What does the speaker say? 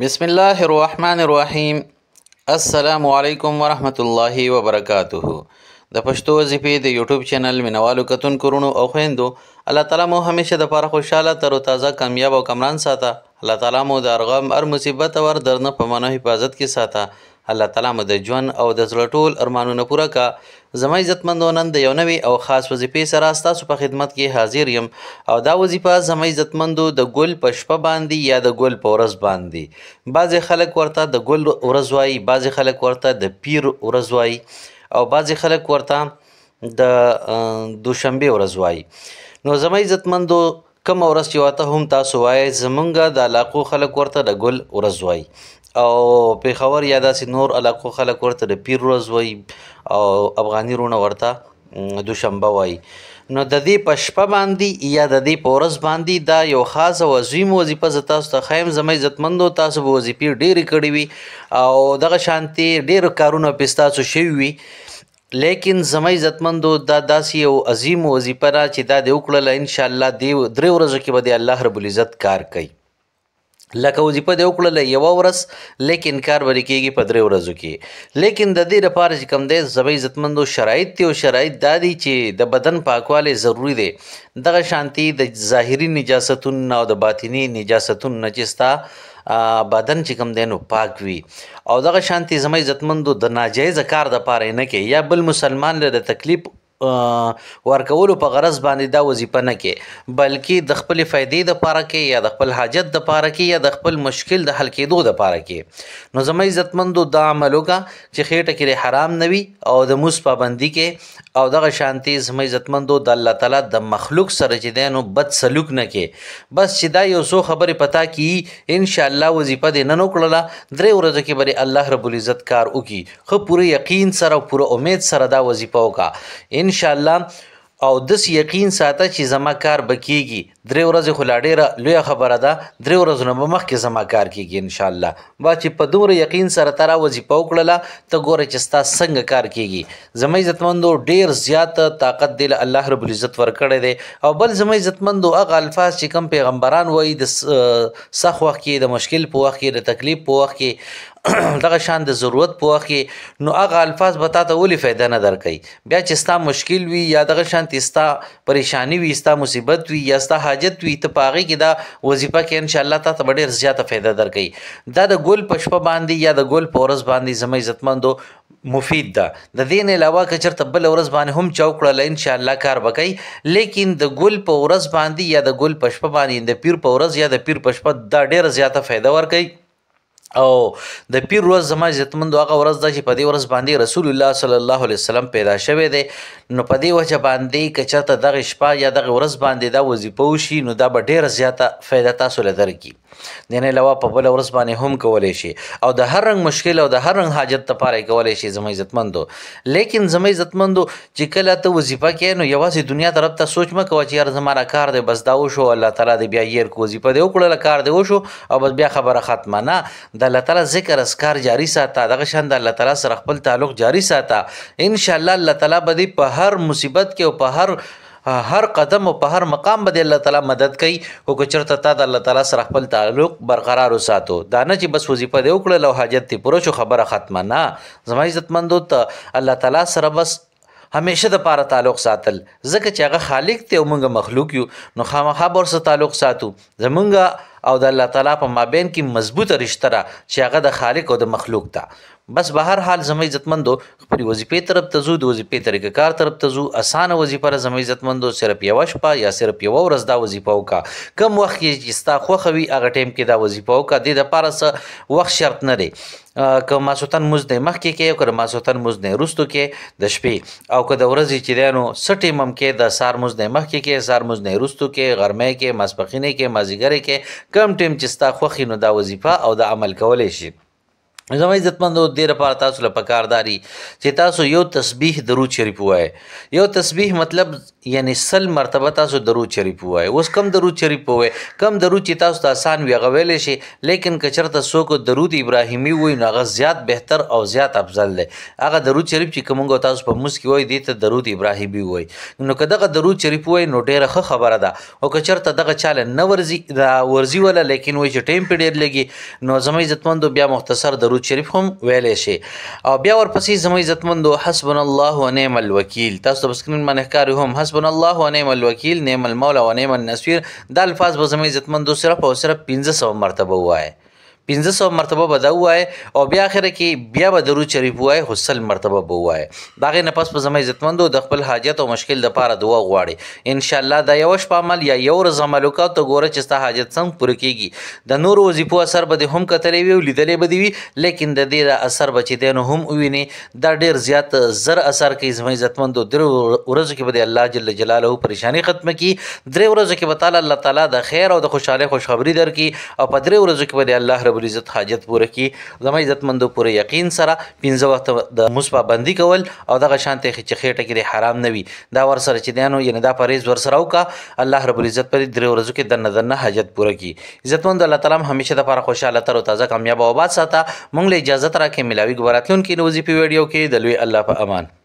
بسم الله الرحمن الرحیم السلام علیکم ورحمت الله وبرکاتہ د پښتو ځپې د یوټیوب چینل مینوالو کتونکو رونو او خويندو الله تعالی مو همیشه د پاره خوشاله تر تازه کامیاب او کمران ساته الله تعالی مو د ارغم هر مصیبت او درنه په منو حفاظت کې ساته الله تعالی مو د ژوند او د زړه ټول ارمانونه پوره کا زما عزتمندو نن د یو نوي او خاص وظیفې سره ستاسو په خدمت کې حاضر یم او دا وظیفه زما عزتمندو د ګل په شپه باندې یا د ګل په ورځ باندې بعضې خلک ورته د ګل ورځ وایي بعضې خلک ورته د پیر ورځ وایي او بعضې خلک ورته د دوشنبه ورځ وایي نو زما عزتمندو کم ورځ چې واته هم تاسو وایي زمونږ د علاقو خلک ورته د ګل ورځ وایي او پیښور یا داسې نور علاقو خلک ورته د پیر ورځ وایي او افغاني رونه ورته دوشنبه وایي نو د دې پښپه باندې یا د دې پورس باندې دا یو خاص او عظیم وظیفه ز تاسو ته خیم زمې عزتمندو تاسو وظیفه ډېری کړې وي او دغه شانتي ډېر کارونه پستا شوی وي لیکن زما عزتمندو دا داسې یو عظیم وظیفه را چې دا دې وکړله انشاءالله دې درې ورځو کې به د الله ربالعزت کار کوي لکه وظیفه دې وکړله یوه ورځ لیکن کار به کېږي په درې ورځو کې لیکن د دې لپاره چې کوم دی زما عزتمندو شرایط دی او شرایط دا دي چې د بدن پاکوالی ضروری دی دغه شانتي د ظاهري نجاستونو نه او د باطني نجاستونو نه چې ستا بدن چې کوم دی نو پاک وي او دغه شانتي زما عزتمندو د ناجایز کار د پاره نه کې یا بل مسلمان له د تکلیف ورکولو په غرض باندې دا وظیفه نه کې بلکې د خپل فائدې د پاره کې یا د خپل حاجت د پاره کې یا د خپل مشکل د حل کېدو د پاره کې نو زموږ عزتمندو دا عمل وکړه چې خېټه کې حرام نوي او د موس پابندي کې او دغه شانتي زموږ عزتمندو د الله تعالی د مخلوق سره چې دینو بد سلوک نه کې بس چې دا یو څو خبرې پتا کی ان شاء الله وظیفه دې نن وکړه درې ورځې کې بری الله رب العزت کار وکي خو پوره یقین سره پوره امید سره دا وظیفه وکړه ان ان شاء الله او د یقین ساته چې زما کار بکیږي درې ورځې خو لا ډېره لویه خبره ده درې ورځو نه به مخکې زما کار کېږي انشاءالله ما چې په دومره یقین سره ته را وظیفه وکړله ته ګوره چې ستا څنګه کار کېږي زما عزتمندو ډېر زیات طاقت دی له الله ربالعزت ورکړی دی او بل زما عزتمندو هغه الفاظ چې کوم پیغمبران وایي د سخت وخت کې د مشکل په وخت کې د تکلیف په وخت کې دغه شان د ضرورت په وخت کې نو هغه الفاظ به تاته ولې فایده نه درکوي بیا چې ستا مشکل وي یا دغه شان ستا پریشانی وي ستا مصیبت وي یا ستا حاجت وي ته پاغي کې دا وظیفه کې ان شاء الله تاسو ډېر زیاته فائدہ درکړي دا د ګل پښپ باندې یا د ګل پورس باندې زمې عزتمندو مفید ده د دین علاوه که چرته بل ورځ باندې هم چوکړل ان شاء الله کار وکړي لیکن د ګل په ورځ باندې یا د ګل پښپ باندې د پیر په ورځ یا د پیر پښپ دا ډېر زیاته فائدہ ورکړي او د پیر روز زما عزتمند هغه ورځ ده چې په دې ورځ باندې رسول الله صلی الله علیه وسلم پیدا شوی دی نو په دې وجه باندې که چېرته دغه شپه یا دغه ورځ باندې دا وظیفه وشي نو دا به ډېره زیاته فایده تاسو له درکړي د نه علاوه په بل ورځ باندې هم کولای شي او د هر رنګ مشکل او د هر رنګ حاجت لپاره کولای شي زموږ عزتمندو لیکن زموږ عزتمندو چې کله ته وظیفه کې نو یوازې دنیا طرف ته سوچ مکه چې یار زماره کار دی بس دا وشو الله تعالی دې بیا یې کو وظیفه دی وکړه کار دی وشو او بس بیا خبره ختمه نه د الله تعالی ذکر اسکار جاری ساته دغه شند الله تعالی سره خپل تعلق جاری ساته ان شاء الله الله تعالی به په هر مصیبت کې او په هر هر قدم او په هر مقام باندې الله تعالی مدد کوي او که چرته تا د الله تعالی سره خپل تعلق برقرار وساتو دا نه چې بس وظیفه دی وکړه لو حاجت دی پوره شو خبره ختمه نه زما عزت مندو ته الله تعالی سره بس همیشه د پاره تعلق ساتل ځکه چې هغه خالق ته موږ مخلوق یو نو خامخا بر سره تعلق ساتو زمونږ او د الله تعالی په مابین کې مضبوطه رشتہ را چې هغه د خالق او د مخلوق ته بس به هر حال زموږ عزتمندو خپل وظیفې طرف ته ځو د وظیفې طریقه کار طرف ته ځو اسانه وظیفه را زموږ عزتمندو صرف یو شپه یا صرف یو ورځ دا وظیفه وکا کم وخت یې ستا خوخوي هغه ټیم کې دا وظیفه وکا د لپاره څه وخت شرط نه دی که ماسوتن مزد مخکې کې او که ماسوتن مزد رستو کې د شپې او که د ورځې چې دینو سټې مم کې د سار مزد مخکې کې سار مزد رستو کې غرمې کې ماسپخینې کې مازیګرې کې کم ټیم چې ستا خوخي نو دا وظیفه او د عمل کولای شي زما عزتمندو د لپاره تاسو له پکارداري چې تاسو یو تسبیح درود شریف وای یو تسبیح مطلب یعنی سل مرتبه تاسو درود شریف وای اوس کم درود شریف وای کم درود چې تاسو ته آسان وي غویل شي لیکن کچرته څوک درود ابراهیمی وای نو هغه زیات بهتر او زیات افضل دی هغه درود شریف چې کومو تاسو په مسکی وای دي ته درود ابراهیمی وای نو کداغه درود شریف وای نو ډیره خبره ده او کچرته دغه چاله نه ورزي دا ورزي ولا لیکن وای چې ټیم پیډر لګي نو زما عزتمندو بیا مختصر درود درود شریف هم ویلې شي او بیا ورپسې زموږ عزتمندو حسبنا الله ونعم الوکیل تاسو د بسکرین باندې ښکاری هم حسبنا الله ونعم الوکیل نعم المولى ونعم النصير دا الفاظ به زموږ عزتمندو صرف او صرف 1500 مرتبه وایي 1500 مرتبه به دا وای او بیا اخر کې بیا به درو شریف وای خو سل مرتبه به وای دا غي نه پس په زما عزتمندو د خپل حاجت او مشکل د پاره دعا غواړي ان شاء الله دا یو شپه عمل یا یو ورځ عمل وکړه ته ګوره چې ستاسو حاجت څنګه پوره کیږي د نور وظیفو اثر به هم کتلې وي لیدلې به وي لیکن د دې د اثر بچی دین هم ویني دا ډیر زیات زر اثر کوي زما عزتمندو درو ورځو کې به الله جل جلاله پریشانی ختم کی درې ورځو کې به تعالی الله تعالی د خیر او د خوشاله خوشخبری درکې او په درې ورځو کې به الله رب العزت حاجت پوره کړي زما عزت مندو پوره یقین سره پنځه وخت د مصبا بندي کول او دغه شانته چې خېټه کې حرام نه وي دا ور سره چې دانو یعنی دا پرېز ور سره وکا الله رب العزت پر درې ورځو کې د نظر نه حاجت پوره کړي عزت مند الله تعالی همیشه د لپاره خوشاله تر او تازه کامیاب او آباد ساته مونږ له اجازه تر کې ملاوي غوړاتلون کې نوځي په ویډیو کې د لوی الله په امان